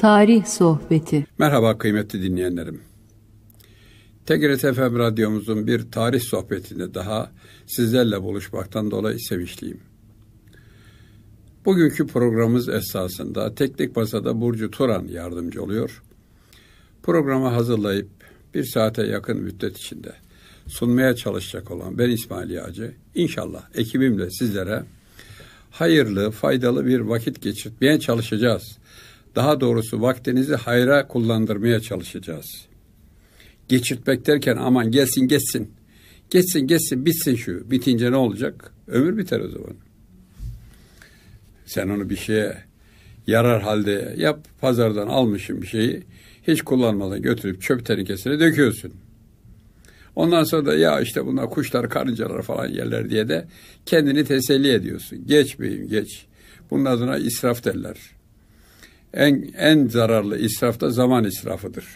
Tarih Sohbeti Merhaba kıymetli dinleyenlerim. TGRT FM radyomuzun bir tarih sohbetinde daha sizlerle buluşmaktan dolayı sevinçliyim. Bugünkü programımız esasında teknik masada Burcu Turan yardımcı oluyor. Programı hazırlayıp bir saate yakın müddet içinde sunmaya çalışacak olan ben İsmail Yağcı İnşallah ekibimle sizlere hayırlı, faydalı bir vakit geçirtmeye çalışacağız.'' Daha doğrusu vaktinizi hayra kullandırmaya çalışacağız. Geçirtmek derken aman gelsin geçsin. Geçsin geçsin bitsin şu. Bitince ne olacak? Ömür biter o zaman. Sen onu bir şeye yarar halde yap. Pazardan almışım bir şeyi. Hiç kullanmadan götürüp çöp tenekesine döküyorsun. Ondan sonra da ya işte bunlar kuşlar, karıncalar falan yerler diye de kendini teselli ediyorsun. Geç beyim geç. Bunun adına israf derler en, en zararlı israf da zaman israfıdır.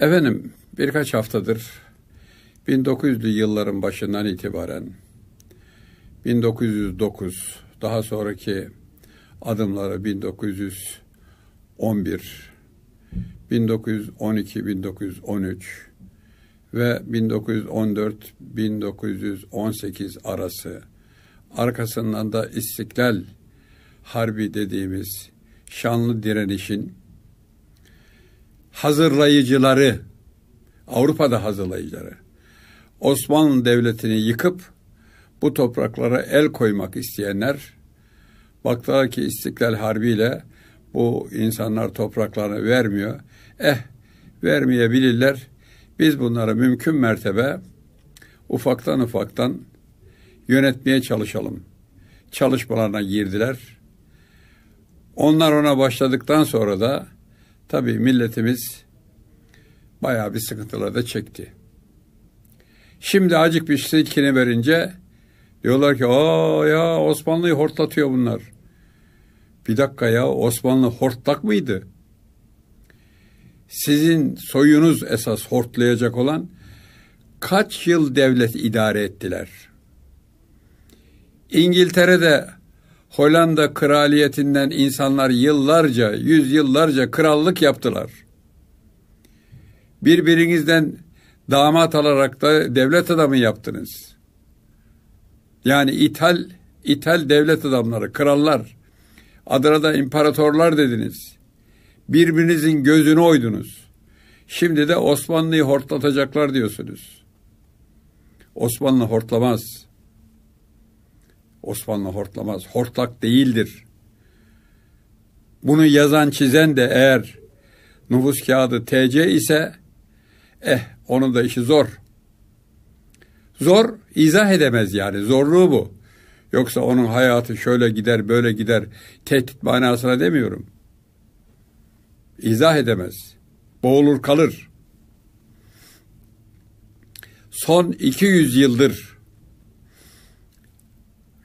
Efendim birkaç haftadır 1900'lü yılların başından itibaren 1909 daha sonraki adımları 1911 1912 1913 ve 1914 1918 arası arkasından da İstiklal harbi dediğimiz şanlı direnişin hazırlayıcıları, Avrupa'da hazırlayıcıları, Osmanlı Devleti'ni yıkıp bu topraklara el koymak isteyenler baktılar ki İstiklal Harbi ile bu insanlar topraklarını vermiyor. Eh vermeyebilirler. Biz bunları mümkün mertebe ufaktan ufaktan yönetmeye çalışalım. Çalışmalarına girdiler. Onlar ona başladıktan sonra da tabii milletimiz bayağı bir sıkıntılar da çekti. Şimdi acık bir silkini verince diyorlar ki aa ya Osmanlı'yı hortlatıyor bunlar. Bir dakika ya Osmanlı hortlak mıydı? Sizin soyunuz esas hortlayacak olan kaç yıl devlet idare ettiler? İngiltere'de Hollanda kraliyetinden insanlar yıllarca, yüzyıllarca krallık yaptılar. Birbirinizden damat alarak da devlet adamı yaptınız. Yani ithal, ithal devlet adamları, krallar. Adına da imparatorlar dediniz. Birbirinizin gözünü oydunuz. Şimdi de Osmanlı'yı hortlatacaklar diyorsunuz. Osmanlı hortlamaz. Osmanlı hortlamaz. Hortlak değildir. Bunu yazan çizen de eğer nüfus kağıdı TC ise eh onun da işi zor. Zor izah edemez yani zorluğu bu. Yoksa onun hayatı şöyle gider böyle gider tehdit manasına demiyorum. İzah edemez. Boğulur kalır. Son 200 yıldır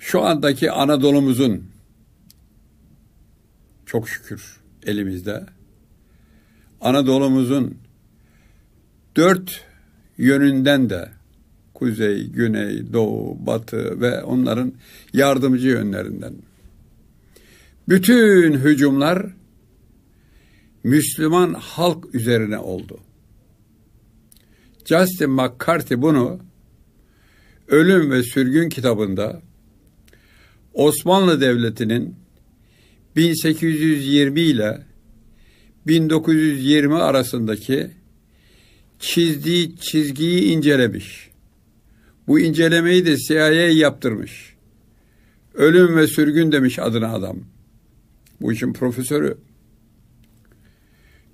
şu andaki Anadolu'muzun çok şükür elimizde. Anadolu'muzun dört yönünden de kuzey, güney, doğu, batı ve onların yardımcı yönlerinden. Bütün hücumlar Müslüman halk üzerine oldu. Justin McCarthy bunu Ölüm ve Sürgün kitabında Osmanlı Devleti'nin 1820 ile 1920 arasındaki çizdiği çizgiyi incelemiş. Bu incelemeyi de CIA yaptırmış. Ölüm ve sürgün demiş adına adam. Bu işin profesörü.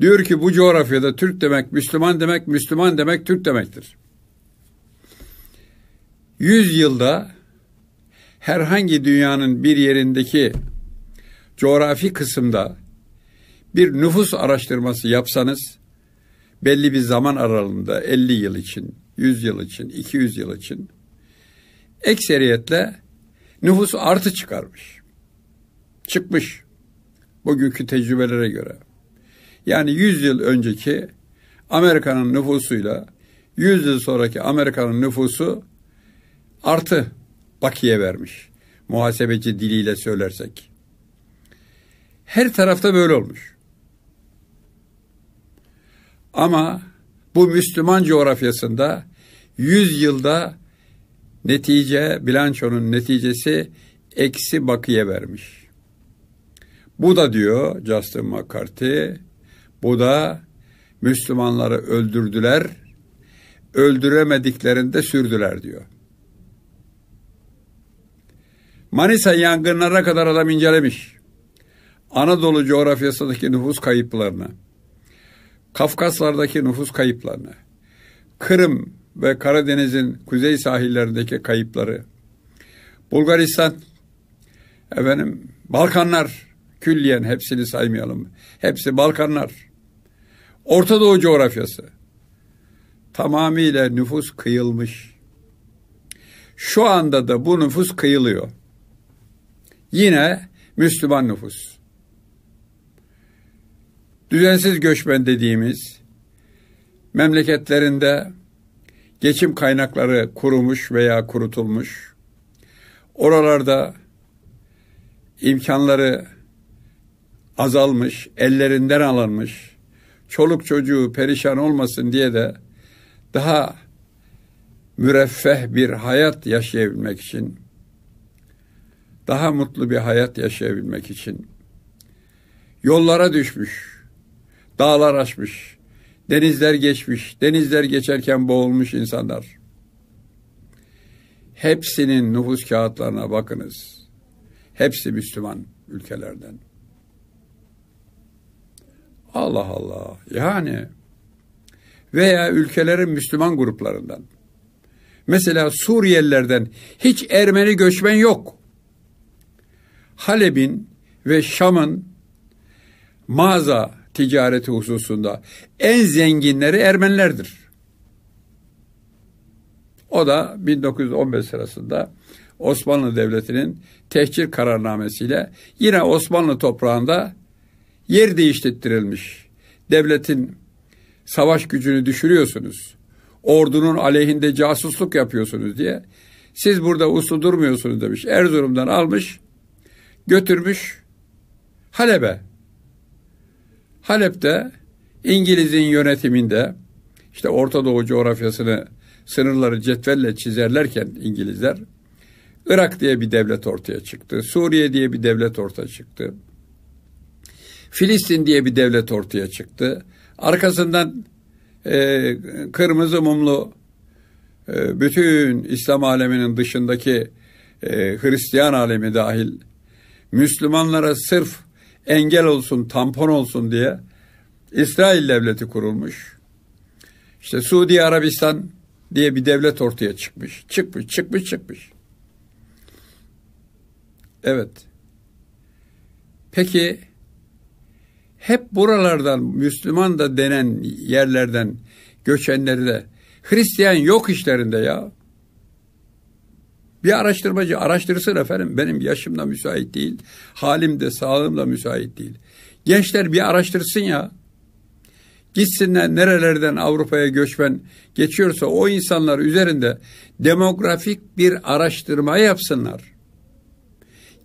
Diyor ki bu coğrafyada Türk demek, Müslüman demek, Müslüman demek, Türk demektir. Yüz yılda herhangi dünyanın bir yerindeki coğrafi kısımda bir nüfus araştırması yapsanız belli bir zaman aralığında 50 yıl için, 100 yıl için, 200 yıl için ekseriyetle nüfus artı çıkarmış. Çıkmış bugünkü tecrübelere göre. Yani 100 yıl önceki Amerika'nın nüfusuyla 100 yıl sonraki Amerika'nın nüfusu artı bakiye vermiş. Muhasebeci diliyle söylersek. Her tarafta böyle olmuş. Ama bu Müslüman coğrafyasında 100 yılda netice, bilançonun neticesi eksi bakiye vermiş. Bu da diyor Justin McCarthy, bu da Müslümanları öldürdüler, öldüremediklerinde sürdüler diyor. Manisa yangınlarına kadar adam incelemiş. Anadolu coğrafyasındaki nüfus kayıplarını, Kafkaslardaki nüfus kayıplarını, Kırım ve Karadeniz'in kuzey sahillerindeki kayıpları, Bulgaristan, efendim, Balkanlar, külliyen hepsini saymayalım. Hepsi Balkanlar. Orta Doğu coğrafyası. Tamamıyla nüfus kıyılmış. Şu anda da bu nüfus kıyılıyor. Yine Müslüman nüfus. Düzensiz göçmen dediğimiz memleketlerinde geçim kaynakları kurumuş veya kurutulmuş. Oralarda imkanları azalmış, ellerinden alınmış. Çoluk çocuğu perişan olmasın diye de daha müreffeh bir hayat yaşayabilmek için daha mutlu bir hayat yaşayabilmek için yollara düşmüş, dağlar aşmış, denizler geçmiş, denizler geçerken boğulmuş insanlar. Hepsinin nüfus kağıtlarına bakınız. Hepsi Müslüman ülkelerden. Allah Allah. Yani veya ülkelerin Müslüman gruplarından. Mesela Suriyelilerden hiç Ermeni göçmen yok. Halep'in ve Şam'ın mağaza ticareti hususunda en zenginleri Ermenilerdir. O da 1915 sırasında Osmanlı Devleti'nin tehcir kararnamesiyle yine Osmanlı toprağında yer değiştirilmiş. Devletin savaş gücünü düşürüyorsunuz. Ordunun aleyhinde casusluk yapıyorsunuz diye. Siz burada uslu durmuyorsunuz demiş. Erzurum'dan almış götürmüş Halep'e. Halep'te İngiliz'in yönetiminde işte Orta Doğu coğrafyasını sınırları cetvelle çizerlerken İngilizler Irak diye bir devlet ortaya çıktı. Suriye diye bir devlet ortaya çıktı. Filistin diye bir devlet ortaya çıktı. Arkasından e, kırmızı mumlu e, bütün İslam aleminin dışındaki e, Hristiyan alemi dahil Müslümanlara sırf engel olsun, tampon olsun diye İsrail devleti kurulmuş. İşte Suudi Arabistan diye bir devlet ortaya çıkmış. Çıkmış, çıkmış, çıkmış. Evet. Peki hep buralardan Müslüman da denen yerlerden göçenleri de Hristiyan yok işlerinde ya. Bir araştırmacı araştırsın efendim benim yaşımda müsait değil. Halim de sağlığım da müsait değil. Gençler bir araştırsın ya. Gitsinler nerelerden Avrupa'ya göçmen geçiyorsa o insanlar üzerinde demografik bir araştırma yapsınlar.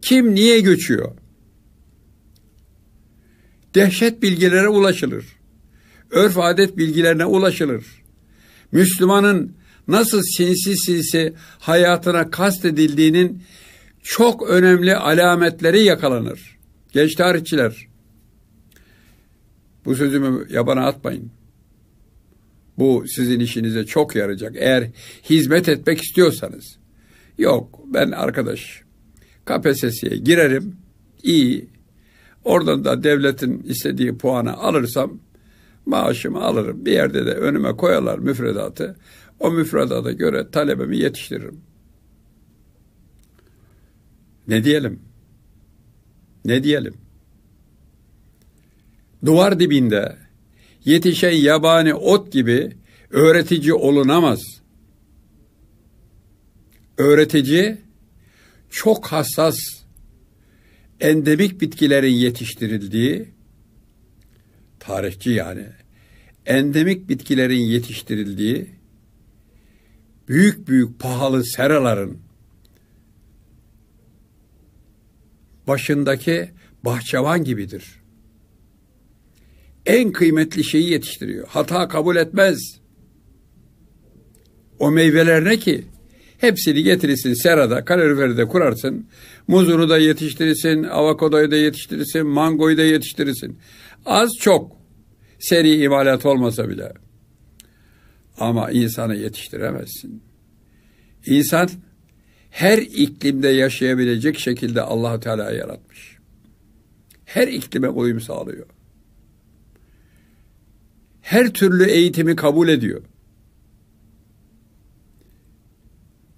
Kim niye göçüyor? Dehşet bilgilere ulaşılır. Örf adet bilgilerine ulaşılır. Müslümanın nasıl sinsi sinsi hayatına kast edildiğinin çok önemli alametleri yakalanır. Genç tarihçiler bu sözümü yabana atmayın. Bu sizin işinize çok yarayacak. Eğer hizmet etmek istiyorsanız. Yok ben arkadaş KPSS'ye girerim. iyi. Oradan da devletin istediği puanı alırsam maaşımı alırım. Bir yerde de önüme koyarlar müfredatı. O müfredada göre talebemi yetiştiririm. Ne diyelim? Ne diyelim? Duvar dibinde yetişen yabani ot gibi öğretici olunamaz. Öğretici çok hassas endemik bitkilerin yetiştirildiği tarihçi yani endemik bitkilerin yetiştirildiği büyük büyük pahalı seraların başındaki bahçıvan gibidir. En kıymetli şeyi yetiştiriyor. Hata kabul etmez. O meyveler ne ki? Hepsini getirirsin serada, kaloriferi de kurarsın. Muzunu da yetiştirirsin, avokadoyu da yetiştirirsin, mangoyu da yetiştirirsin. Az çok seri imalat olmasa bile. Ama insanı yetiştiremezsin. İnsan her iklimde yaşayabilecek şekilde allah Teala yaratmış. Her iklime uyum sağlıyor. Her türlü eğitimi kabul ediyor.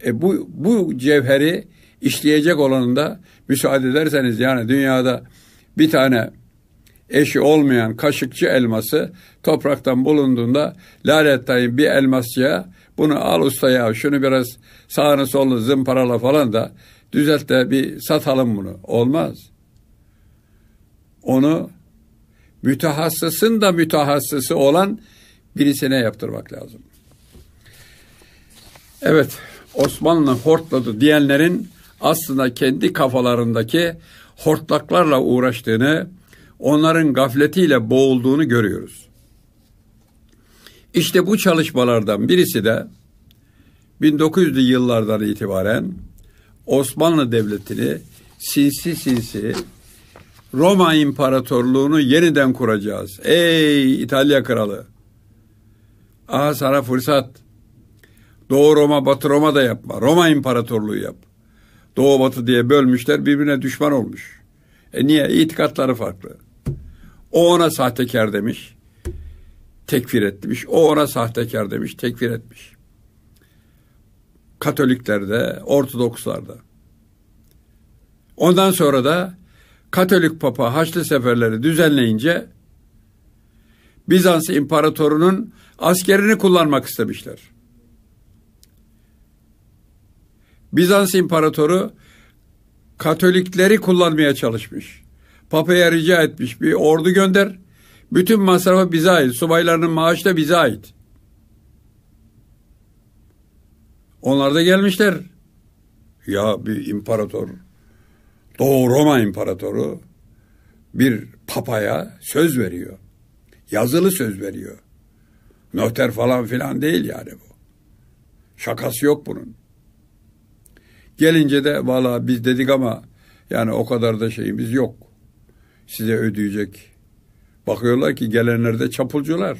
E bu, bu cevheri işleyecek olanında müsaade ederseniz yani dünyada bir tane eşi olmayan kaşıkçı elması topraktan bulunduğunda lanettayım bir elmasçıya bunu al usta ya şunu biraz sağını solunu zımparala falan da düzelt de bir satalım bunu. Olmaz. Onu mütehassısın da mütehassısı olan birisine yaptırmak lazım. Evet Osmanlı hortladı diyenlerin aslında kendi kafalarındaki hortlaklarla uğraştığını onların gafletiyle boğulduğunu görüyoruz. İşte bu çalışmalardan birisi de 1900'lü yıllardan itibaren Osmanlı Devleti'ni sinsi sinsi Roma İmparatorluğunu yeniden kuracağız. Ey İtalya Kralı! Aha sana fırsat. Doğu Roma, Batı Roma da yapma. Roma İmparatorluğu yap. Doğu Batı diye bölmüşler birbirine düşman olmuş. E niye? İtikatları farklı. O ona sahtekar demiş. Tekfir etmiş. O ona sahtekar demiş. Tekfir etmiş. Katoliklerde, Ortodokslarda. Ondan sonra da Katolik Papa Haçlı seferleri düzenleyince Bizans İmparatorunun askerini kullanmak istemişler. Bizans İmparatoru Katolikleri kullanmaya çalışmış. Papa'ya rica etmiş bir ordu gönder. Bütün masrafı bize ait. Subaylarının maaşı da bize ait. Onlar da gelmişler. Ya bir imparator, Doğu Roma imparatoru bir papaya söz veriyor. Yazılı söz veriyor. Noter falan filan değil yani bu. Şakası yok bunun. Gelince de valla biz dedik ama yani o kadar da şeyimiz yok size ödeyecek. Bakıyorlar ki gelenler de çapulcular.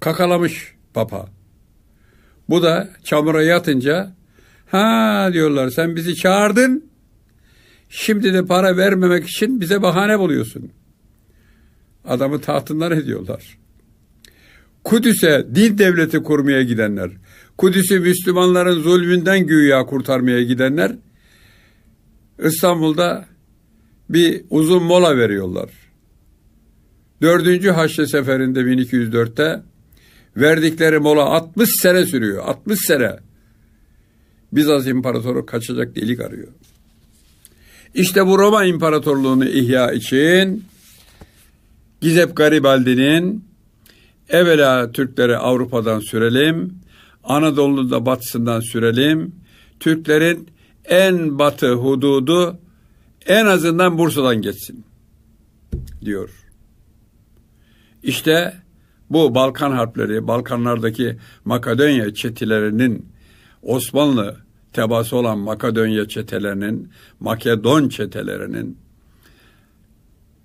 Kakalamış papa. Bu da çamura yatınca ha diyorlar sen bizi çağırdın. Şimdi de para vermemek için bize bahane buluyorsun. Adamı tahtından ediyorlar. Kudüs'e din devleti kurmaya gidenler, Kudüs'ü Müslümanların zulmünden güya kurtarmaya gidenler, İstanbul'da bir uzun mola veriyorlar. Dördüncü Haçlı Seferi'nde 1204'te verdikleri mola 60 sene sürüyor. 60 sene. Bizans İmparatoru kaçacak delik arıyor. İşte bu Roma İmparatorluğunu ihya için Gizep Garibaldi'nin evvela Türkleri Avrupa'dan sürelim, Anadolu'da batısından sürelim, Türklerin en batı hududu en azından Bursa'dan geçsin diyor. İşte bu Balkan harpleri, Balkanlardaki Makedonya çetilerinin Osmanlı tebası olan Makedonya çetelerinin, Makedon çetelerinin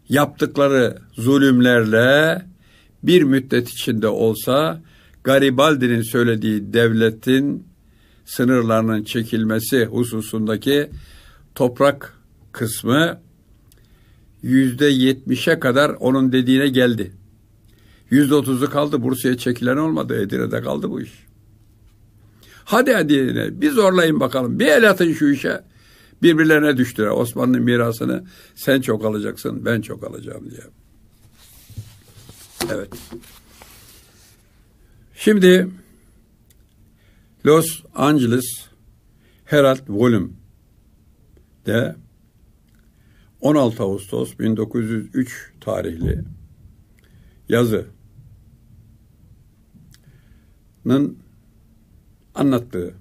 yaptıkları zulümlerle bir müddet içinde olsa Garibaldi'nin söylediği devletin sınırlarının çekilmesi hususundaki toprak kısmı yüzde yetmişe kadar onun dediğine geldi. Yüzde otuzu kaldı. Bursa'ya çekilen olmadı. Edirne'de kaldı bu iş. Hadi Edirne bir zorlayın bakalım. Bir el atın şu işe. Birbirlerine düştüler. Osmanlı mirasını sen çok alacaksın ben çok alacağım diye. Evet. Şimdi Los Angeles Herald Volume de 16 Ağustos 1903 tarihli yazının anlattığı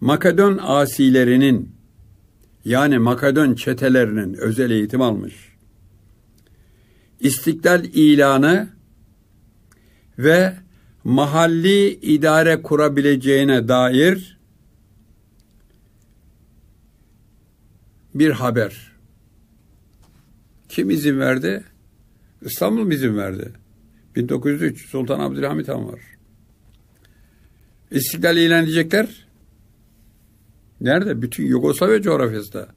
Makedon asilerinin yani Makedon çetelerinin özel eğitim almış istiklal ilanı ve mahalli idare kurabileceğine dair bir haber kim izin verdi? İstanbul mu izin verdi? 1903 Sultan Abdülhamit Han var. İstiklal ilan edecekler. Nerede? Bütün Yugoslavya coğrafyasında.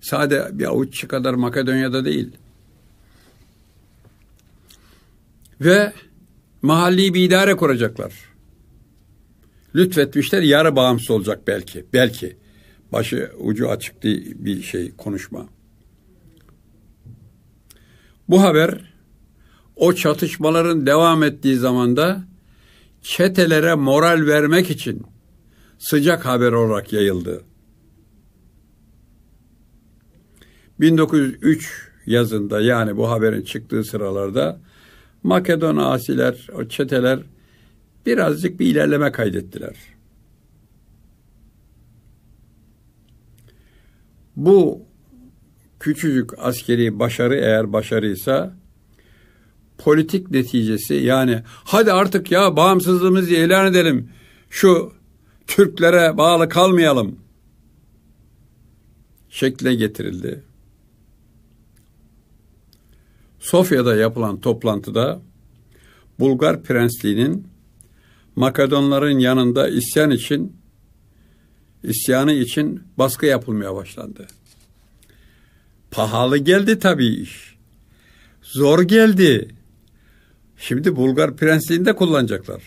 Sade bir avuççı kadar Makedonya'da değil. Ve mahalli bir idare kuracaklar. Lütfetmişler yarı bağımsız olacak belki. Belki. Başı ucu açık bir şey konuşma. Bu haber o çatışmaların devam ettiği zamanda çetelere moral vermek için sıcak haber olarak yayıldı. 1903 yazında yani bu haberin çıktığı sıralarda Makedon asiler, o çeteler birazcık bir ilerleme kaydettiler. Bu küçücük askeri başarı eğer başarıysa politik neticesi yani hadi artık ya bağımsızlığımızı ilan edelim şu Türklere bağlı kalmayalım şekline getirildi. Sofya'da yapılan toplantıda Bulgar prensliğinin Makedonların yanında isyan için isyanı için baskı yapılmaya başlandı. Pahalı geldi tabii iş. Zor geldi. Şimdi Bulgar prensliğinde kullanacaklar.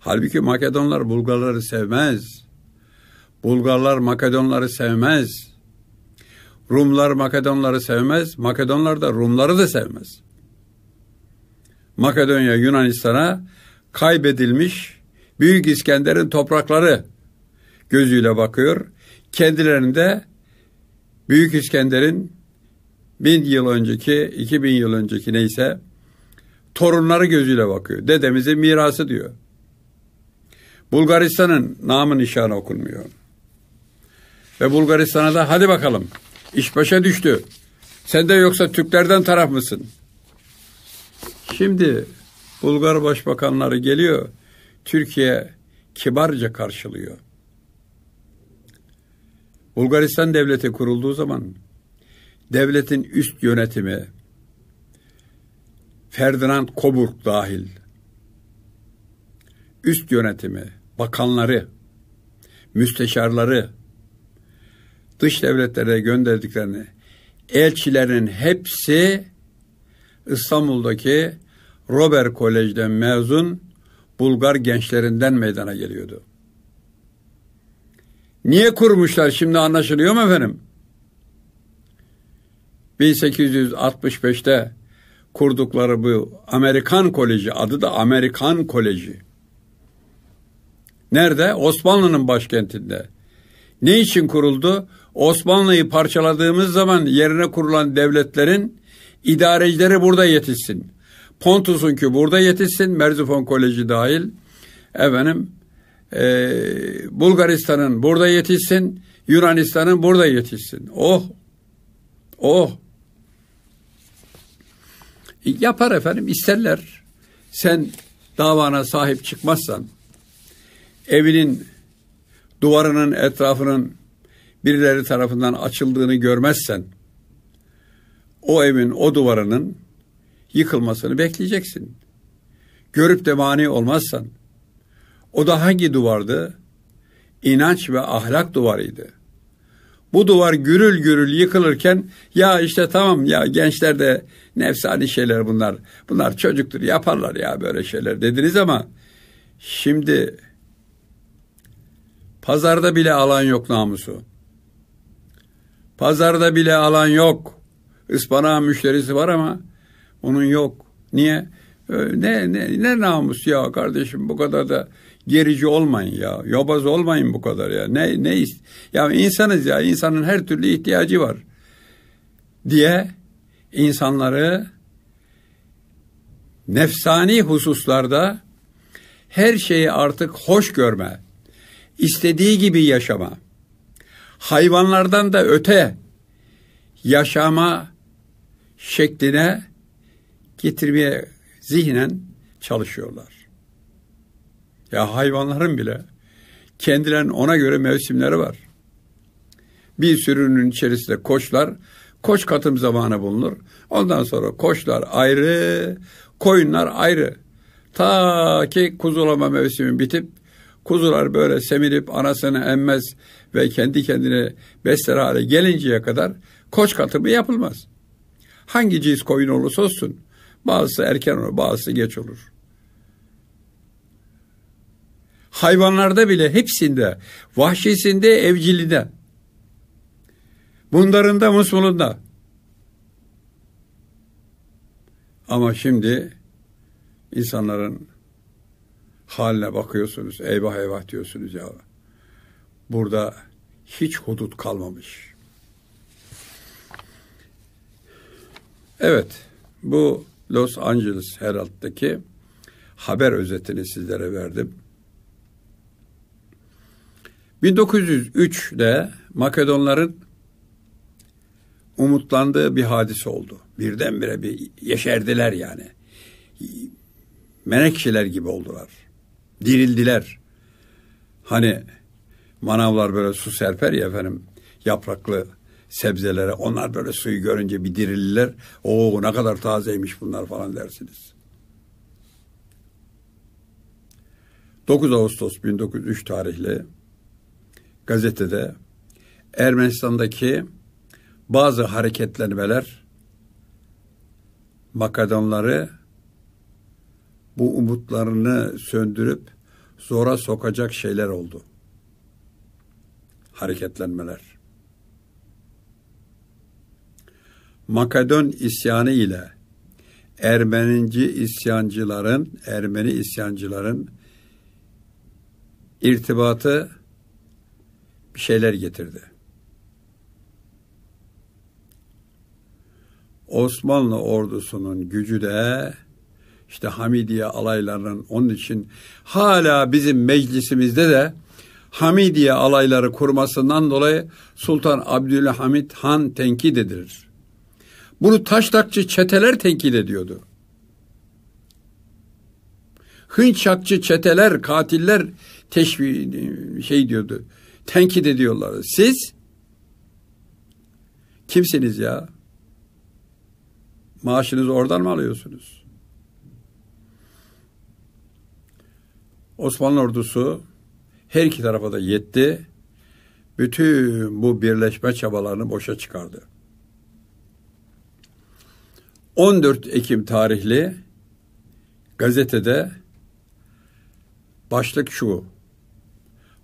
Halbuki Makedonlar Bulgarları sevmez. Bulgarlar Makedonları sevmez. Rumlar Makedonları sevmez. Makedonlar da Rumları da sevmez. Makedonya Yunanistan'a kaybedilmiş Büyük İskender'in toprakları gözüyle bakıyor. Kendilerinde Büyük İskender'in bin yıl önceki, iki bin yıl önceki neyse torunları gözüyle bakıyor. Dedemizin mirası diyor. Bulgaristan'ın namı nişanı okunmuyor. Ve Bulgaristan'a da hadi bakalım iş başa düştü. Sen de yoksa Türklerden taraf mısın? Şimdi Bulgar başbakanları geliyor. Türkiye kibarca karşılıyor. Bulgaristan devleti kurulduğu zaman devletin üst yönetimi, Ferdinand Coburg dahil, üst yönetimi, bakanları, müsteşarları, dış devletlere gönderdiklerini, elçilerin hepsi İstanbul'daki Robert Kolej'den mezun Bulgar gençlerinden meydana geliyordu. Niye kurmuşlar şimdi anlaşılıyor mu efendim? 1865'te kurdukları bu Amerikan Koleji adı da Amerikan Koleji. Nerede? Osmanlı'nın başkentinde. Ne için kuruldu? Osmanlı'yı parçaladığımız zaman yerine kurulan devletlerin idarecileri burada yetişsin. Pontus'un ki burada yetişsin, Merzifon Koleji dahil. Efendim, e, Bulgaristan'ın burada yetişsin, Yunanistan'ın burada yetişsin. Oh, oh. Yapar efendim isterler. Sen davana sahip çıkmazsan evinin duvarının etrafının birileri tarafından açıldığını görmezsen o evin o duvarının yıkılmasını bekleyeceksin. Görüp de mani olmazsan o da hangi duvardı? İnanç ve ahlak duvarıydı. Bu duvar gürül gürül yıkılırken ya işte tamam ya gençler de Nefsani şeyler bunlar. Bunlar çocuktur yaparlar ya böyle şeyler dediniz ama şimdi pazarda bile alan yok namusu. Pazarda bile alan yok. Ispanağın müşterisi var ama onun yok. Niye? Ee, ne, ne, ne namus ya kardeşim bu kadar da gerici olmayın ya. Yobaz olmayın bu kadar ya. Ne, ne, ya insanız ya insanın her türlü ihtiyacı var diye insanları nefsani hususlarda her şeyi artık hoş görme, istediği gibi yaşama, hayvanlardan da öte yaşama şekline getirmeye zihnen çalışıyorlar. Ya hayvanların bile kendilerine ona göre mevsimleri var. Bir sürünün içerisinde koçlar koç katım zamanı bulunur. Ondan sonra koçlar ayrı, koyunlar ayrı. Ta ki kuzulama mevsimi bitip kuzular böyle semirip anasını emmez ve kendi kendine besler hale gelinceye kadar koç katımı yapılmaz. Hangi ciz koyun olursa olsun. Bazısı erken olur, bazısı geç olur. Hayvanlarda bile hepsinde, vahşisinde, evcilinde Bunlarında Musul'unda. Ama şimdi insanların haline bakıyorsunuz. Eyvah eyvah diyorsunuz ya. Burada hiç hudut kalmamış. Evet, bu Los Angeles Herald'daki haber özetini sizlere verdim. 1903'de Makedonların umutlandığı bir hadis oldu. Birdenbire bir yeşerdiler yani. Menekşeler gibi oldular. Dirildiler. Hani manavlar böyle su serper ya efendim yapraklı sebzelere. Onlar böyle suyu görünce bir dirilirler. Oo ne kadar tazeymiş bunlar falan dersiniz. 9 Ağustos 1903 tarihli gazetede Ermenistan'daki bazı hareketlenmeler Makedonları bu umutlarını söndürüp zora sokacak şeyler oldu. Hareketlenmeler. Makedon isyanı ile Ermenici isyancıların, Ermeni isyancıların irtibatı bir şeyler getirdi. Osmanlı ordusunun gücü de işte Hamidiye alaylarının onun için hala bizim meclisimizde de Hamidiye alayları kurmasından dolayı Sultan Abdülhamit Han tenkit edilir. Bunu taştakçı çeteler tenkit ediyordu. Hınçakçı çeteler, katiller teşvi şey diyordu. Tenkit ediyorlardı. Siz kimsiniz ya? Maaşınızı oradan mı alıyorsunuz? Osmanlı ordusu her iki tarafa da yetti. Bütün bu birleşme çabalarını boşa çıkardı. 14 Ekim tarihli gazetede başlık şu.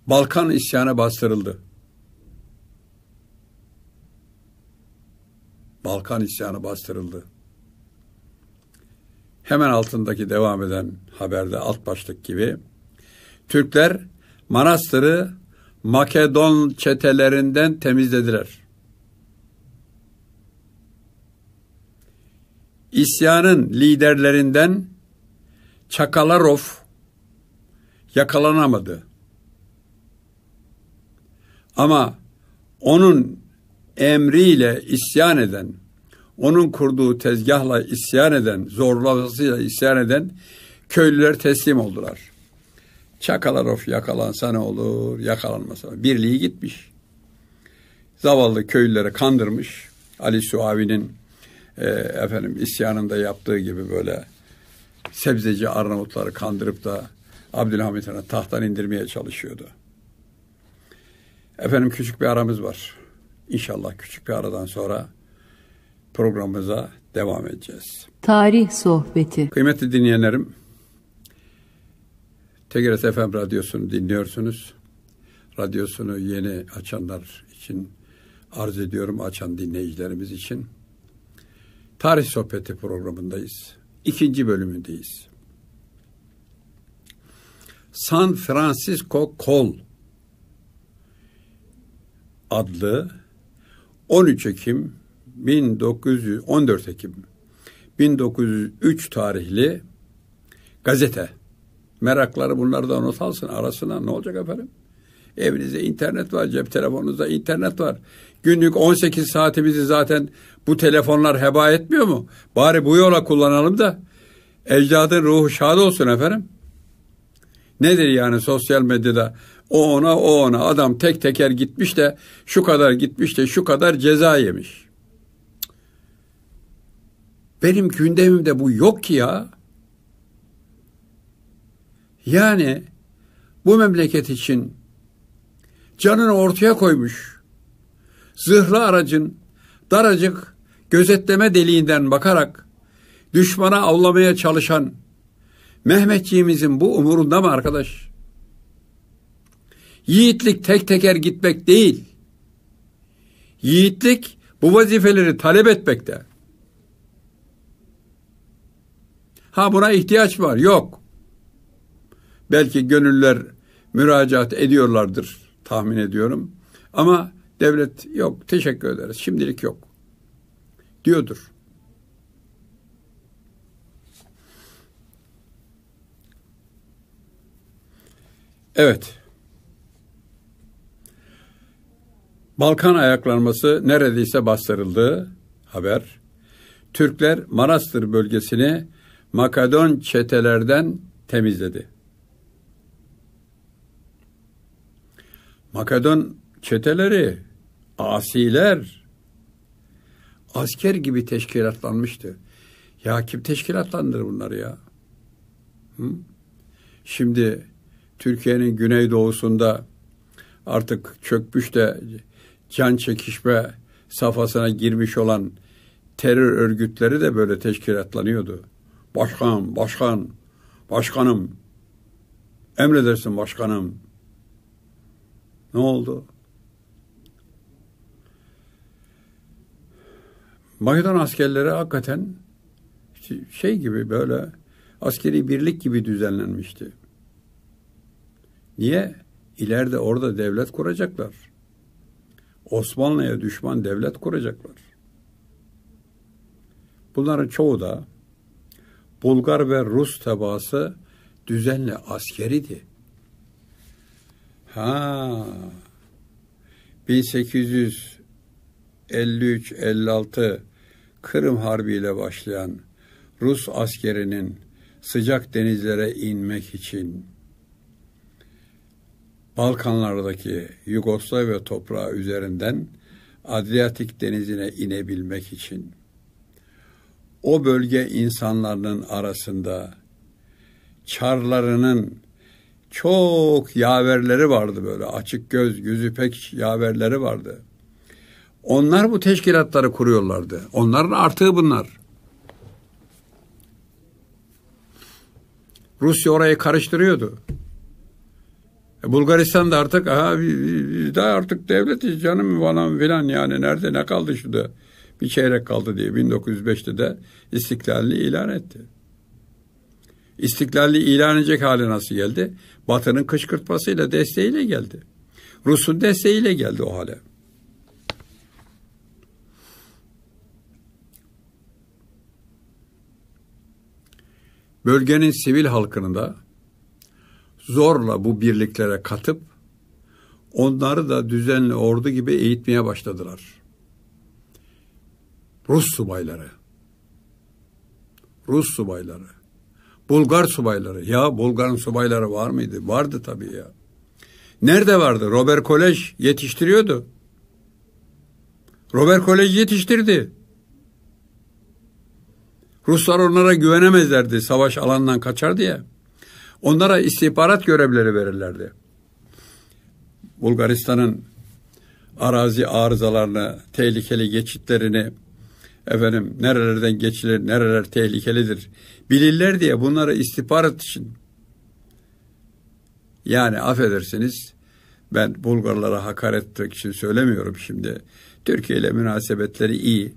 Balkan isyanı bastırıldı. Balkan isyanı bastırıldı hemen altındaki devam eden haberde alt başlık gibi Türkler manastırı Makedon çetelerinden temizlediler. İsyanın liderlerinden Çakalarov yakalanamadı. Ama onun emriyle isyan eden onun kurduğu tezgahla isyan eden, zorlamasıyla isyan eden köylüler teslim oldular. Çakalar of yakalansa ne olur, yakalanmasa Birliği gitmiş. Zavallı köylülere kandırmış. Ali Suavi'nin e, efendim isyanında yaptığı gibi böyle sebzeci Arnavutları kandırıp da Abdülhamit Han'ı tahttan indirmeye çalışıyordu. Efendim küçük bir aramız var. İnşallah küçük bir aradan sonra programımıza devam edeceğiz. Tarih sohbeti. Kıymetli dinleyenlerim, TGRT FM radyosunu dinliyorsunuz. Radyosunu yeni açanlar için arz ediyorum, açan dinleyicilerimiz için. Tarih sohbeti programındayız. İkinci bölümündeyiz. San Francisco Kol adlı 13 Ekim 1914 Ekim 1903 tarihli gazete. Merakları bunlardan not alsın arasına ne olacak efendim? Evinizde internet var, cep telefonunuzda internet var. Günlük 18 saatimizi zaten bu telefonlar heba etmiyor mu? Bari bu yola kullanalım da ecdadın ruhu şad olsun efendim. Nedir yani sosyal medyada o ona o ona adam tek teker gitmiş de şu kadar gitmiş de şu kadar ceza yemiş. Benim gündemimde bu yok ki ya. Yani bu memleket için canını ortaya koymuş. Zırhlı aracın daracık gözetleme deliğinden bakarak düşmana avlamaya çalışan Mehmetçiğimizin bu umurunda mı arkadaş? Yiğitlik tek teker gitmek değil. Yiğitlik bu vazifeleri talep etmekte. Ha buna ihtiyaç var. Yok. Belki gönüller müracaat ediyorlardır tahmin ediyorum. Ama devlet yok teşekkür ederiz şimdilik yok diyordur. Evet. Balkan ayaklanması neredeyse bastırıldı haber. Türkler Manastır bölgesini Makedon çetelerden temizledi. Makedon çeteleri, asiler, asker gibi teşkilatlanmıştı. Ya kim teşkilatlandırır bunları ya? Hı? Şimdi Türkiye'nin güneydoğusunda artık çökmüş de can çekişme safhasına girmiş olan terör örgütleri de böyle teşkilatlanıyordu. Başkan, başkan, başkanım. Emredersin başkanım. Ne oldu? Makedon askerleri hakikaten şey gibi böyle askeri birlik gibi düzenlenmişti. Niye? İleride orada devlet kuracaklar. Osmanlı'ya düşman devlet kuracaklar. Bunların çoğu da Bulgar ve Rus tebaası düzenli askeriydi. Ha 1853-56 Kırım Harbi ile başlayan Rus askerinin sıcak denizlere inmek için Balkanlardaki Yugoslavya toprağı üzerinden Adriyatik denizine inebilmek için o bölge insanların arasında çarlarının çok yaverleri vardı böyle açık göz yüzü pek yaverleri vardı. Onlar bu teşkilatları kuruyorlardı. Onların artığı bunlar. Rusya orayı karıştırıyordu. E, Bulgaristan da artık aha, biz de artık devletiz canım falan filan yani nerede ne kaldı şurada bir çeyrek kaldı diye 1905'te de istiklalli ilan etti. İstiklalli ilan edecek hale nasıl geldi? Batı'nın kışkırtmasıyla, desteğiyle geldi. Rus'un desteğiyle geldi o hale. Bölgenin sivil halkını da zorla bu birliklere katıp onları da düzenli ordu gibi eğitmeye başladılar. Rus subayları. Rus subayları. Bulgar subayları. Ya Bulgar'ın subayları var mıydı? Vardı tabii ya. Nerede vardı? Robert Kolej yetiştiriyordu. Robert Kolej yetiştirdi. Ruslar onlara güvenemezlerdi savaş alanından kaçardı ya. Onlara istihbarat görevleri verirlerdi. Bulgaristan'ın arazi arızalarını, tehlikeli geçitlerini, efendim nerelerden geçilir, nereler tehlikelidir bilirler diye bunları istihbarat için yani affedersiniz ben Bulgarlara hakaret etmek için söylemiyorum şimdi. Türkiye ile münasebetleri iyi.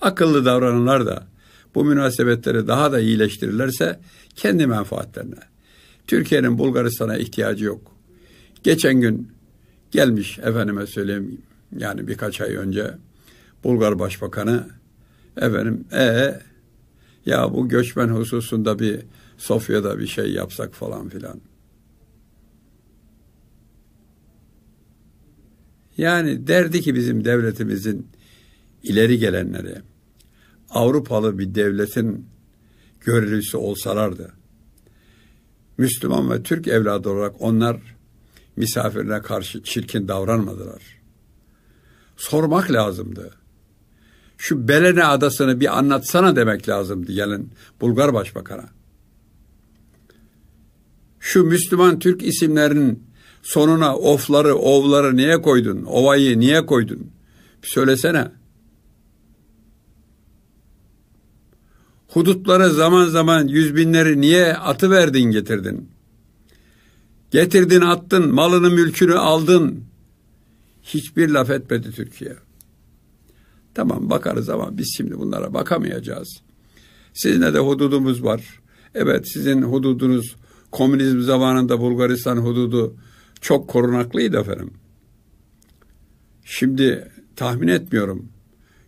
Akıllı davrananlar da bu münasebetleri daha da iyileştirirlerse kendi menfaatlerine. Türkiye'nin Bulgaristan'a ihtiyacı yok. Geçen gün gelmiş efendime söyleyeyim yani birkaç ay önce Bulgar Başbakanı Efendim e ya bu göçmen hususunda bir Sofya'da bir şey yapsak falan filan. Yani derdi ki bizim devletimizin ileri gelenleri Avrupalı bir devletin görevlisi olsalardı. Müslüman ve Türk evladı olarak onlar misafirine karşı çirkin davranmadılar. Sormak lazımdı şu Belene adasını bir anlatsana demek lazımdı gelin Bulgar Başbakan'a. Şu Müslüman Türk isimlerin sonuna ofları, ovları niye koydun? Ovayı niye koydun? Bir söylesene. Hudutlara zaman zaman yüz binleri niye atı verdin getirdin? Getirdin attın, malını mülkünü aldın. Hiçbir laf etmedi Türkiye. Tamam bakarız ama biz şimdi bunlara bakamayacağız. Sizinle de hududumuz var. Evet sizin hududunuz komünizm zamanında Bulgaristan hududu çok korunaklıydı efendim. Şimdi tahmin etmiyorum.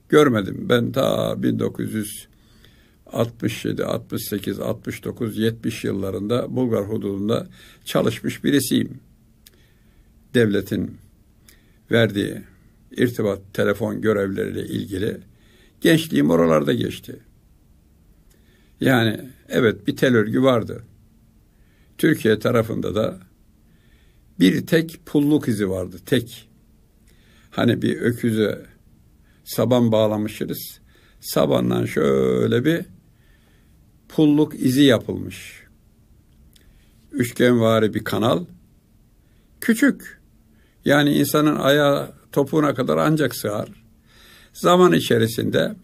Görmedim. Ben ta 1967, 68, 69, 70 yıllarında Bulgar hududunda çalışmış birisiyim. Devletin verdiği irtibat, telefon görevleriyle ilgili gençliğim oralarda geçti. Yani evet bir tel örgü vardı. Türkiye tarafında da bir tek pulluk izi vardı, tek. Hani bir öküze saban bağlamışız. Sabandan şöyle bir pulluk izi yapılmış. Üçgenvari bir kanal. Küçük. Yani insanın ayağı topuğuna kadar ancak sığar. Zaman içerisinde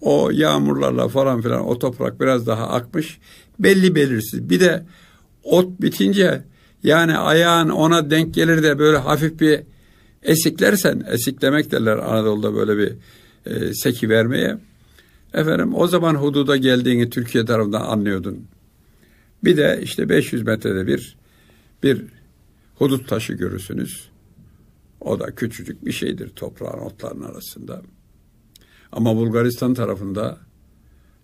o yağmurlarla falan filan o toprak biraz daha akmış. Belli belirsiz. Bir de ot bitince yani ayağın ona denk gelir de böyle hafif bir esiklersen esiklemek derler Anadolu'da böyle bir e, seki vermeye. Efendim o zaman hududa geldiğini Türkiye tarafından anlıyordun. Bir de işte 500 metrede bir bir hudut taşı görürsünüz. O da küçücük bir şeydir toprağın otların arasında. Ama Bulgaristan tarafında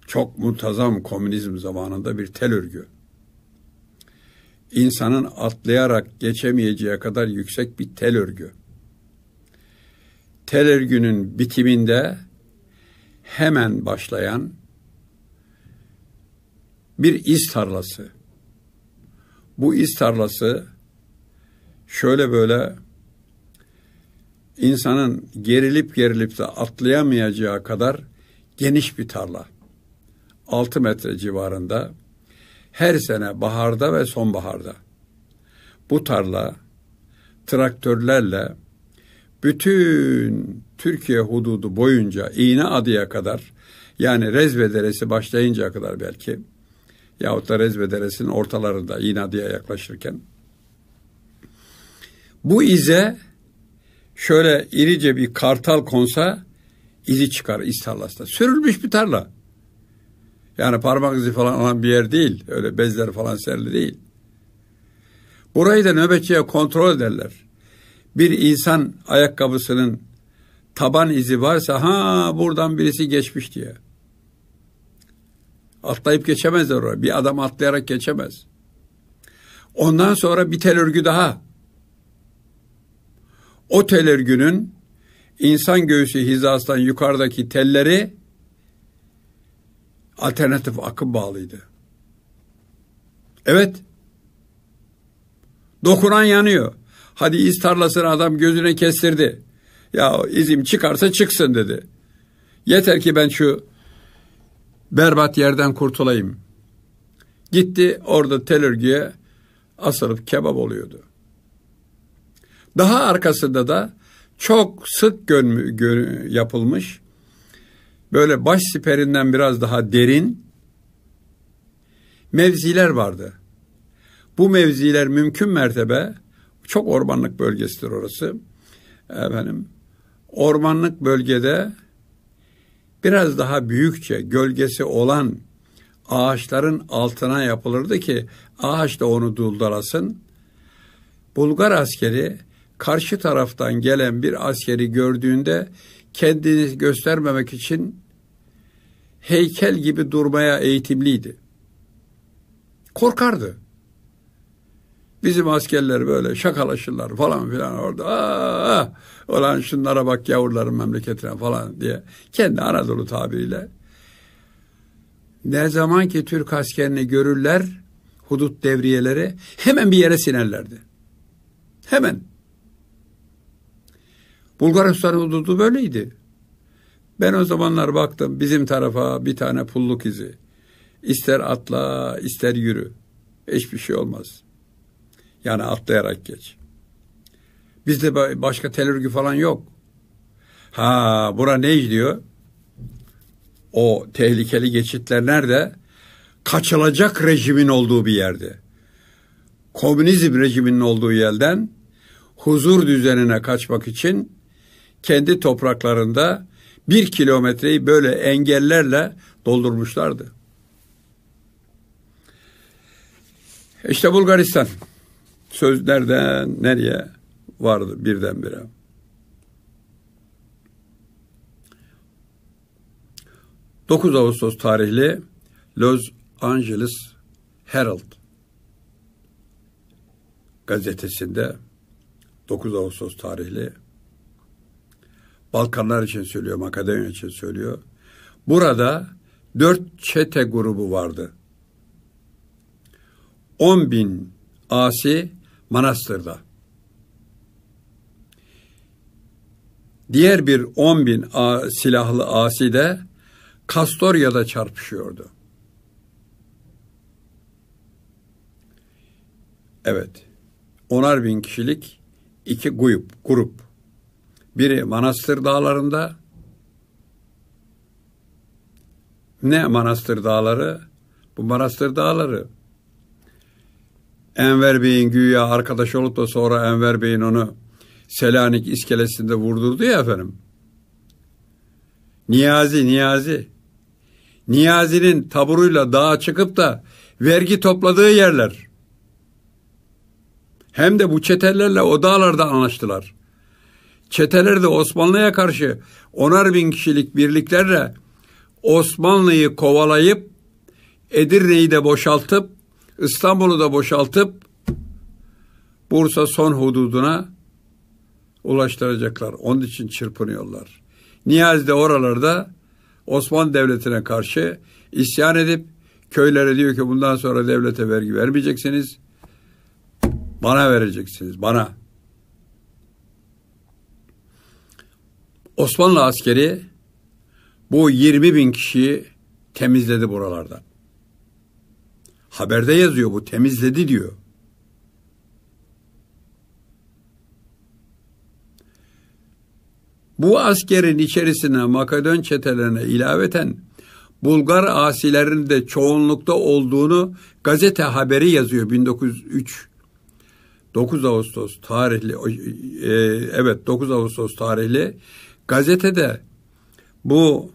çok muntazam komünizm zamanında bir tel örgü. İnsanın atlayarak geçemeyeceği kadar yüksek bir tel örgü. Tel örgünün bitiminde hemen başlayan bir iz tarlası. Bu iz tarlası şöyle böyle insanın gerilip gerilip de atlayamayacağı kadar geniş bir tarla. 6 metre civarında her sene baharda ve sonbaharda. Bu tarla traktörlerle bütün Türkiye hududu boyunca İğne Adı'ya kadar yani Rezve Deresi başlayınca kadar belki yahut da Rezve Deresi'nin ortalarında İğne Adı'ya yaklaşırken bu ize şöyle irice bir kartal konsa izi çıkar iz tarlasında. Sürülmüş bir tarla. Yani parmak izi falan olan bir yer değil. Öyle bezler falan serli değil. Burayı da nöbetçiye kontrol ederler. Bir insan ayakkabısının taban izi varsa ha buradan birisi geçmiş diye. Atlayıp geçemezler oraya. Bir adam atlayarak geçemez. Ondan sonra bir tel örgü daha o teler günün insan göğsü hizasından yukarıdaki telleri alternatif akım bağlıydı. Evet. Dokunan yanıyor. Hadi iz tarlasını adam gözüne kestirdi. Ya izim çıkarsa çıksın dedi. Yeter ki ben şu berbat yerden kurtulayım. Gitti orada tel örgüye asılıp kebap oluyordu. Daha arkasında da çok sık gönlü, gönlü yapılmış, böyle baş siperinden biraz daha derin mevziler vardı. Bu mevziler mümkün mertebe çok ormanlık bölgesidir orası. Efendim, ormanlık bölgede biraz daha büyükçe gölgesi olan ağaçların altına yapılırdı ki ağaç da onu duldalasın. Bulgar askeri karşı taraftan gelen bir askeri gördüğünde kendini göstermemek için heykel gibi durmaya eğitimliydi. Korkardı. Bizim askerler böyle şakalaşırlar falan filan orada. Aa, olan şunlara bak yavruların memleketine falan diye. Kendi Anadolu tabiriyle. Ne zaman ki Türk askerini görürler hudut devriyeleri hemen bir yere sinerlerdi. Hemen Bulgaristan hududu böyleydi. Ben o zamanlar baktım bizim tarafa bir tane pulluk izi. İster atla ister yürü. Hiçbir şey olmaz. Yani atlayarak geç. Bizde başka tel falan yok. Ha bura ne diyor? O tehlikeli geçitler nerede? Kaçılacak rejimin olduğu bir yerde. Komünizm rejiminin olduğu yerden huzur düzenine kaçmak için kendi topraklarında bir kilometreyi böyle engellerle doldurmuşlardı. İşte Bulgaristan söz nereden nereye vardı birdenbire. ...9 Ağustos tarihli... ...Los Angeles Herald... ...gazetesinde... ...9 Ağustos tarihli... Balkanlar için söylüyor, Makedonya için söylüyor. Burada dört çete grubu vardı. On bin asi Manastır'da. Diğer bir on bin silahlı asi de Kastorya'da çarpışıyordu. Evet. Onar bin kişilik iki grup, grup. Biri Manastır Dağları'nda ne Manastır Dağları? Bu Manastır Dağları Enver Bey'in güya arkadaş olup da sonra Enver Bey'in onu Selanik iskelesinde vurdurdu ya efendim. Niyazi, Niyazi. Niyazi'nin taburuyla dağa çıkıp da vergi topladığı yerler. Hem de bu çetelerle o dağlarda anlaştılar. Çeteler de Osmanlı'ya karşı onar bin kişilik birliklerle Osmanlı'yı kovalayıp Edirne'yi de boşaltıp İstanbul'u da boşaltıp Bursa son hududuna ulaştıracaklar. Onun için çırpınıyorlar. Niyazi de oralarda Osmanlı Devleti'ne karşı isyan edip köylere diyor ki bundan sonra devlete vergi vermeyeceksiniz. Bana vereceksiniz, bana. Osmanlı askeri bu 20 bin kişiyi temizledi buralarda. Haberde yazıyor bu temizledi diyor. Bu askerin içerisine Makedon çetelerine ilaveten Bulgar asilerin de çoğunlukta olduğunu gazete haberi yazıyor 1903 9 Ağustos tarihli e, evet 9 Ağustos tarihli Gazetede bu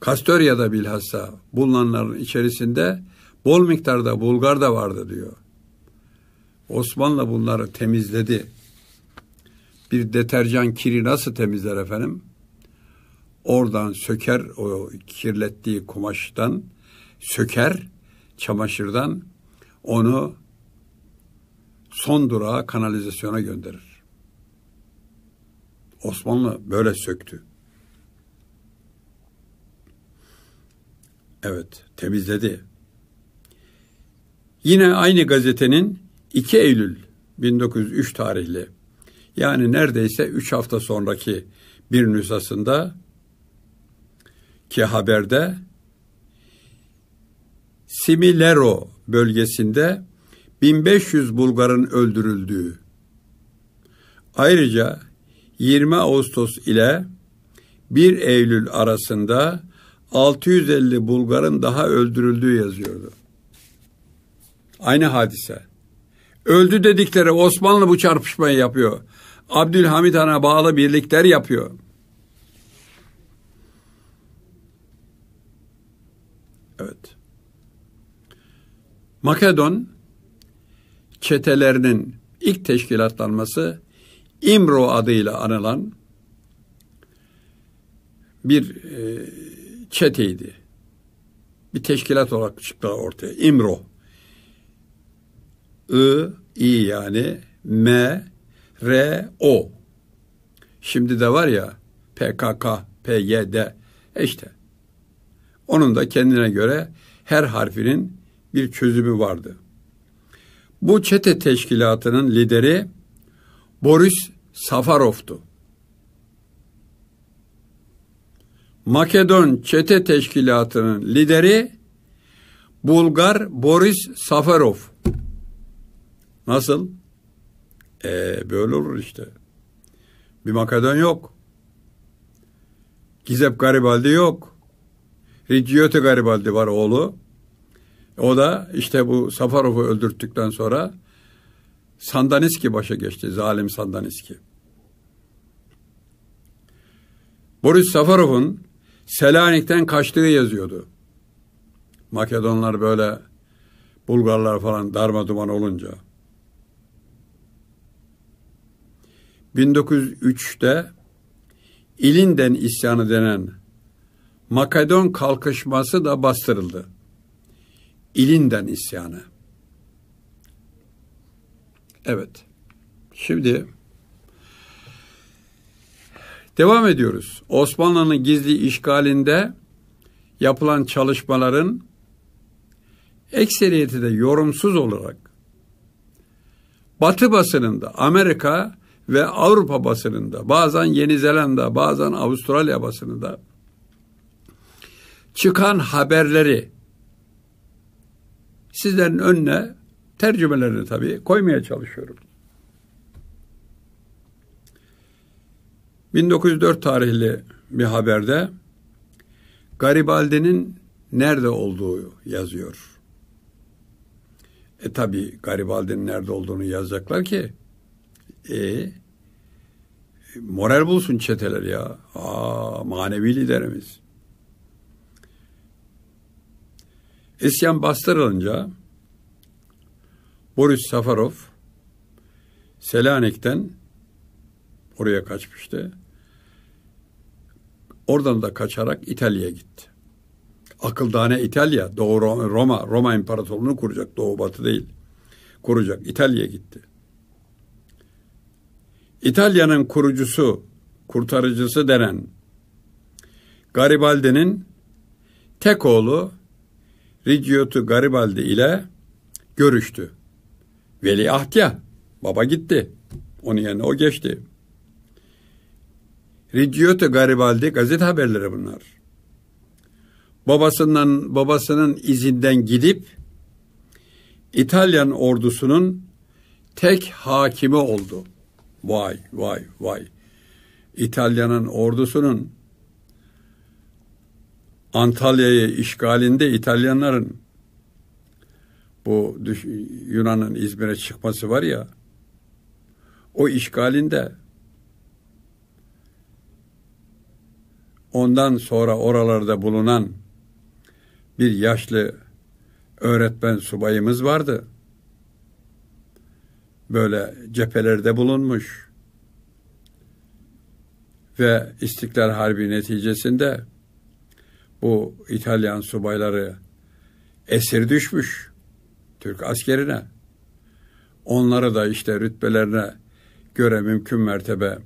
Kastorya'da bilhassa bulunanların içerisinde bol miktarda Bulgar da vardı diyor. Osmanlı bunları temizledi. Bir deterjan kiri nasıl temizler efendim? Oradan söker o kirlettiği kumaştan söker çamaşırdan onu son durağa kanalizasyona gönderir. Osmanlı böyle söktü. Evet, temizledi. Yine aynı gazetenin 2 Eylül 1903 tarihli yani neredeyse 3 hafta sonraki bir nüshasında ki haberde Similero bölgesinde 1500 Bulgar'ın öldürüldüğü ayrıca 20 Ağustos ile 1 Eylül arasında 650 Bulgar'ın daha öldürüldüğü yazıyordu. Aynı hadise. Öldü dedikleri Osmanlı bu çarpışmayı yapıyor. Abdülhamit Han'a bağlı birlikler yapıyor. Evet. Makedon çetelerinin ilk teşkilatlanması İmro adıyla anılan bir e, çeteydi. Bir teşkilat olarak çıktı ortaya. İmro. I, İ yani M, R, O. Şimdi de var ya PKK, PYD e işte. Onun da kendine göre her harfinin bir çözümü vardı. Bu çete teşkilatının lideri Boris Safarov'tu. Makedon Çete Teşkilatı'nın lideri Bulgar Boris Safarov. Nasıl? Ee, böyle olur işte. Bir Makedon yok. Gizep Garibaldi yok. Ricciotti Garibaldi var oğlu. O da işte bu Safarov'u öldürttükten sonra Sandaniski başa geçti, zalim Sandaniski. Boris Safarov'un Selanik'ten kaçtığı yazıyordu. Makedonlar böyle Bulgarlar falan darma duman olunca. 1903'te İlinden isyanı denen Makedon kalkışması da bastırıldı. İlinden isyanı. Evet. Şimdi devam ediyoruz. Osmanlı'nın gizli işgalinde yapılan çalışmaların ekseriyeti de yorumsuz olarak Batı basınında Amerika ve Avrupa basınında bazen Yeni Zelanda bazen Avustralya basınında çıkan haberleri sizlerin önüne tercümelerini tabii koymaya çalışıyorum. 1904 tarihli bir haberde Garibaldi'nin nerede olduğu yazıyor. E tabi Garibaldi'nin nerede olduğunu yazacaklar ki e moral bulsun çeteler ya. Aa, manevi liderimiz. İsyan bastırılınca Boris Safarov Selanik'ten oraya kaçmıştı. Oradan da kaçarak İtalya'ya gitti. Akıldane İtalya, Doğu Roma, Roma İmparatorluğunu kuracak, Doğu Batı değil. Kuracak, İtalya'ya gitti. İtalya'nın kurucusu, kurtarıcısı denen Garibaldi'nin tek oğlu Rigoletto Garibaldi ile görüştü. Veliaht ya. Baba gitti. Onun yerine o geçti. Riccioto Garibaldi gazete haberleri bunlar. Babasından babasının izinden gidip İtalyan ordusunun tek hakimi oldu. Vay vay vay. İtalya'nın ordusunun Antalya'yı işgalinde İtalyanların bu Yunan'ın İzmir'e çıkması var ya o işgalinde ondan sonra oralarda bulunan bir yaşlı öğretmen subayımız vardı. Böyle cephelerde bulunmuş ve İstiklal Harbi neticesinde bu İtalyan subayları esir düşmüş. Türk askerine. Onları da işte rütbelerine göre mümkün mertebe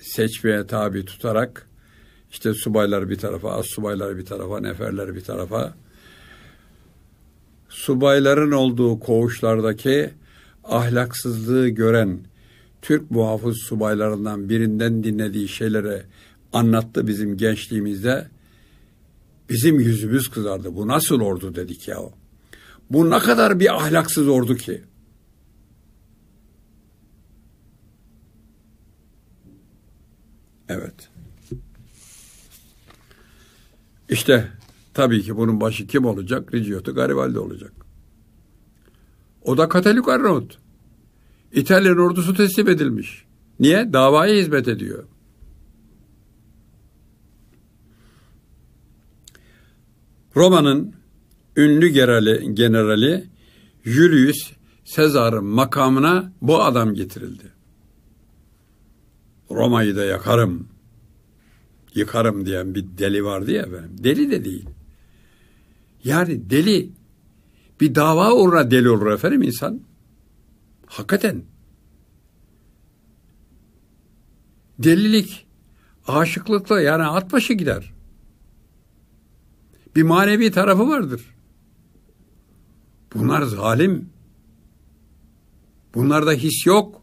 seçmeye tabi tutarak işte subaylar bir tarafa, az subaylar bir tarafa, neferler bir tarafa subayların olduğu koğuşlardaki ahlaksızlığı gören Türk muhafız subaylarından birinden dinlediği şeyleri anlattı bizim gençliğimizde. Bizim yüzümüz kızardı. Bu nasıl ordu dedik ya. Bu ne kadar bir ahlaksız ordu ki. Evet. İşte tabii ki bunun başı kim olacak? Ricciotto Garibaldi olacak. O da Katolik Arnavut. İtalyan ordusu teslim edilmiş. Niye? Davaya hizmet ediyor. Roma'nın ünlü generali, generali Julius Caesar makamına bu adam getirildi. Roma'yı da yakarım, yıkarım diyen bir deli vardı ya benim. Deli de değil. Yani deli bir dava uğruna deli olur efendim insan. Hakikaten. Delilik aşıklıkla yani at başı gider. Bir manevi tarafı vardır. Bunlar zalim. Bunlarda his yok.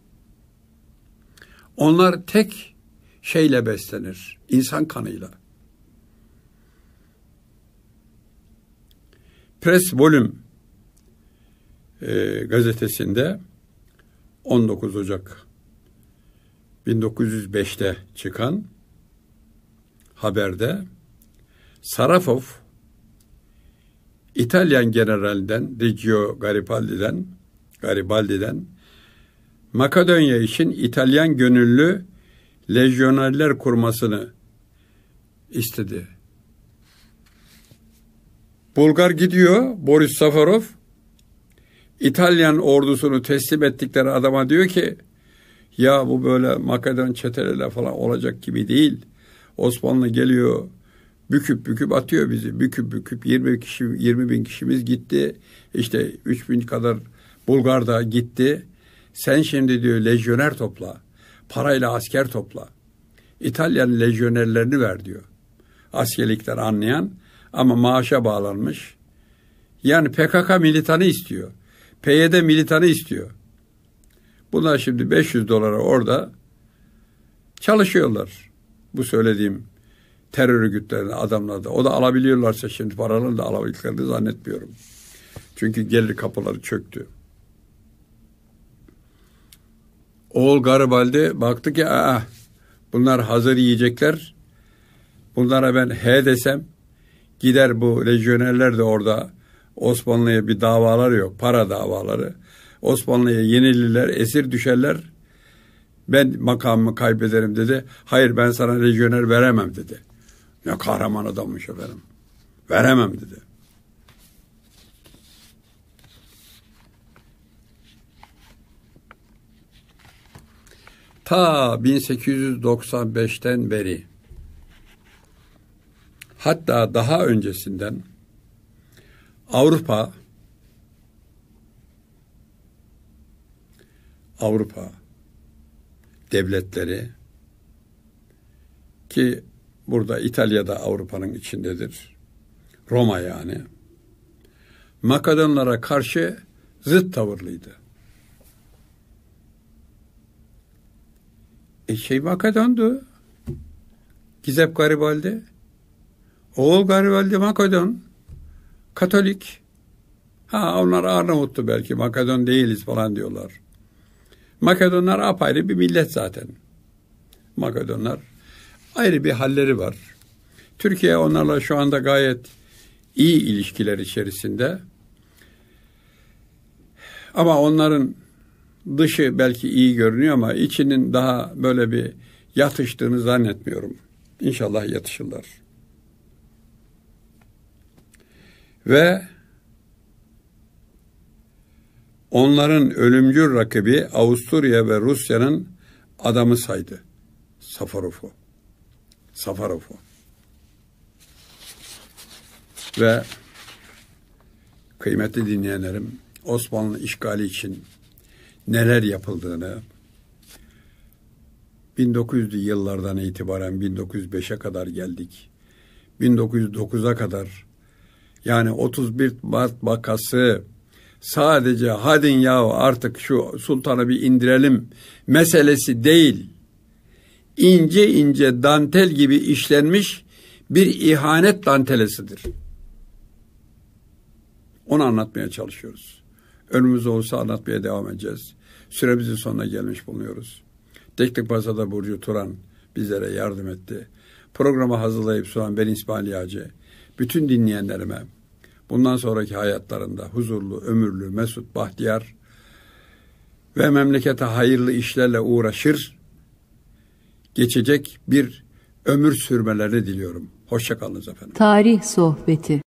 Onlar tek şeyle beslenir. İnsan kanıyla. Press Volüm e, gazetesinde 19 Ocak 1905'te çıkan haberde Sarafov İtalyan generalinden Riccio Garibaldi'den Garibaldi'den Makedonya için İtalyan gönüllü lejyonerler kurmasını istedi. Bulgar gidiyor Boris Safarov İtalyan ordusunu teslim ettikleri adama diyor ki ya bu böyle Makedon çeteleriyle falan olacak gibi değil. Osmanlı geliyor büküp büküp atıyor bizi. Büküp büküp 20 kişi 20 bin kişimiz gitti. İşte 3 bin kadar Bulgar da gitti. Sen şimdi diyor lejyoner topla. Parayla asker topla. İtalyan lejyonerlerini ver diyor. Askerlikten anlayan ama maaşa bağlanmış. Yani PKK militanı istiyor. PYD militanı istiyor. Bunlar şimdi 500 dolara orada çalışıyorlar. Bu söylediğim terör örgütlerine adamlar da. O da alabiliyorlarsa şimdi paralarını da alabildiklerini zannetmiyorum. Çünkü gelir kapıları çöktü. Oğul Garibaldi baktı ki Aa, bunlar hazır yiyecekler. Bunlara ben he desem gider bu lejyonerler de orada Osmanlı'ya bir davalar yok. Para davaları. Osmanlı'ya yenilirler, esir düşerler. Ben makamımı kaybederim dedi. Hayır ben sana lejyoner veremem dedi. Ne kahraman adammış efendim. Veremem dedi. Ta 1895'ten beri hatta daha öncesinden Avrupa Avrupa devletleri ki Burada İtalya'da Avrupa'nın içindedir. Roma yani. Makedonlara karşı zıt tavırlıydı. E şey Makedon'du. Gizep Garibaldi. Oğul Garibaldi Makedon. Katolik. Ha onlar Arnavut'tu belki. Makedon değiliz falan diyorlar. Makedonlar apayrı bir millet zaten. Makedonlar ayrı bir halleri var. Türkiye onlarla şu anda gayet iyi ilişkiler içerisinde. Ama onların dışı belki iyi görünüyor ama içinin daha böyle bir yatıştığını zannetmiyorum. İnşallah yatışırlar. Ve onların ölümcül rakibi Avusturya ve Rusya'nın adamı saydı Safarov'u. Safarov'u. Ve kıymetli dinleyenlerim Osmanlı işgali için neler yapıldığını 1900'lü yıllardan itibaren 1905'e kadar geldik. 1909'a kadar yani 31 Mart vakası sadece hadin yahu artık şu sultanı bir indirelim meselesi değil ince ince dantel gibi işlenmiş bir ihanet dantelesidir. Onu anlatmaya çalışıyoruz. Önümüz olsa anlatmaya devam edeceğiz. Süremizin sonuna gelmiş bulunuyoruz. Teknik Masa'da Burcu Turan bizlere yardım etti. Programı hazırlayıp sunan ben İsmail Hacı. Bütün dinleyenlerime bundan sonraki hayatlarında huzurlu, ömürlü, mesut, bahtiyar ve memlekete hayırlı işlerle uğraşır geçecek bir ömür sürmelerini diliyorum. Hoşçakalınız efendim. Tarih Sohbeti